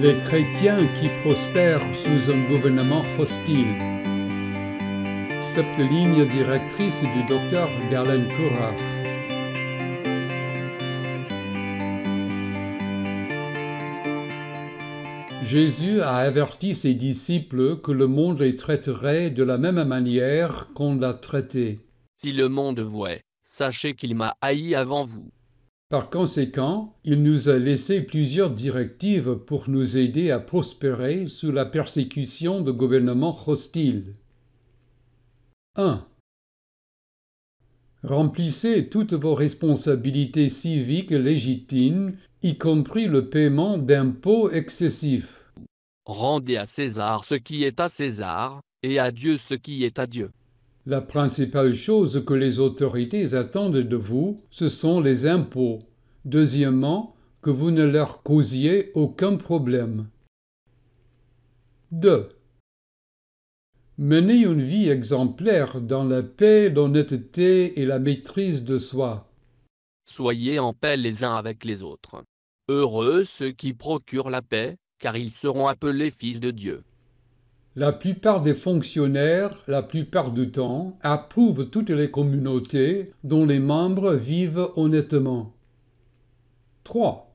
les chrétiens qui prospèrent sous un gouvernement hostile. Cette ligne directrice du docteur Galen Courard. Jésus a averti ses disciples que le monde les traiterait de la même manière qu'on l'a traité. Si le monde voit, sachez qu'il m'a haï avant vous. Par conséquent, il nous a laissé plusieurs directives pour nous aider à prospérer sous la persécution de gouvernements hostiles. 1. Remplissez toutes vos responsabilités civiques légitimes, y compris le paiement d'impôts excessifs. Rendez à César ce qui est à César, et à Dieu ce qui est à Dieu. La principale chose que les autorités attendent de vous, ce sont les impôts. Deuxièmement, que vous ne leur causiez aucun problème. 2. Menez une vie exemplaire dans la paix, l'honnêteté et la maîtrise de soi. Soyez en paix les uns avec les autres. Heureux ceux qui procurent la paix, car ils seront appelés fils de Dieu. La plupart des fonctionnaires, la plupart du temps, approuvent toutes les communautés dont les membres vivent honnêtement. 3.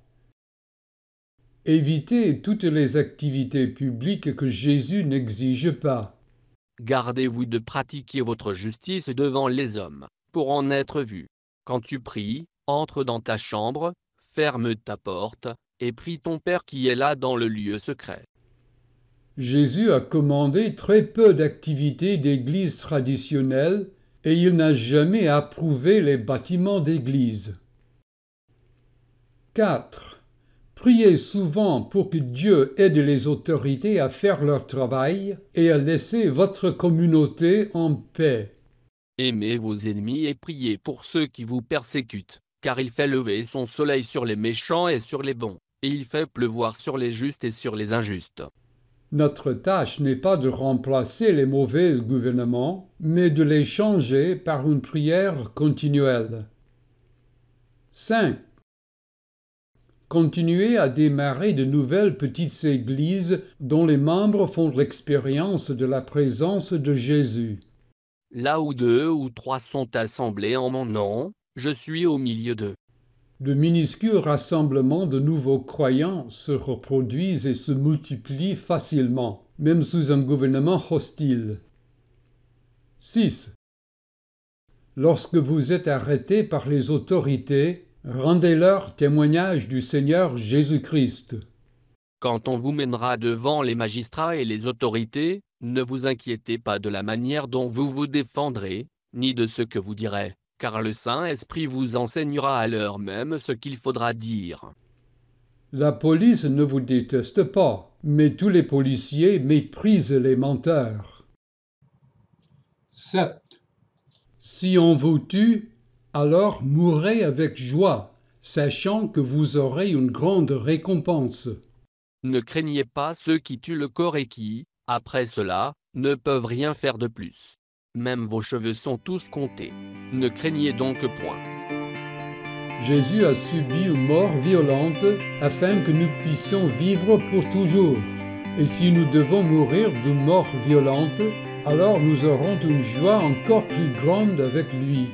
Évitez toutes les activités publiques que Jésus n'exige pas. Gardez-vous de pratiquer votre justice devant les hommes, pour en être vu. Quand tu pries, entre dans ta chambre, ferme ta porte, et prie ton Père qui est là dans le lieu secret. Jésus a commandé très peu d'activités d'église traditionnelles et il n'a jamais approuvé les bâtiments d'église. 4. Priez souvent pour que Dieu aide les autorités à faire leur travail et à laisser votre communauté en paix. Aimez vos ennemis et priez pour ceux qui vous persécutent, car il fait lever son soleil sur les méchants et sur les bons, et il fait pleuvoir sur les justes et sur les injustes. Notre tâche n'est pas de remplacer les mauvais gouvernements, mais de les changer par une prière continuelle. 5. Continuez à démarrer de nouvelles petites églises dont les membres font l'expérience de la présence de Jésus. Là où deux ou trois sont assemblés en mon nom, je suis au milieu d'eux de minuscules rassemblements de nouveaux croyants se reproduisent et se multiplient facilement, même sous un gouvernement hostile. 6. Lorsque vous êtes arrêté par les autorités, rendez-leur témoignage du Seigneur Jésus-Christ. Quand on vous mènera devant les magistrats et les autorités, ne vous inquiétez pas de la manière dont vous vous défendrez, ni de ce que vous direz, car le Saint-Esprit vous enseignera à l'heure même ce qu'il faudra dire. La police ne vous déteste pas, mais tous les policiers méprisent les menteurs. 7. Si on vous tue, alors mourrez avec joie, sachant que vous aurez une grande récompense. Ne craignez pas ceux qui tuent le corps et qui, après cela, ne peuvent rien faire de plus même vos cheveux sont tous comptés. Ne craignez donc point. Jésus a subi une mort violente afin que nous puissions vivre pour toujours. Et si nous devons mourir d'une mort violente, alors nous aurons une joie encore plus grande avec lui.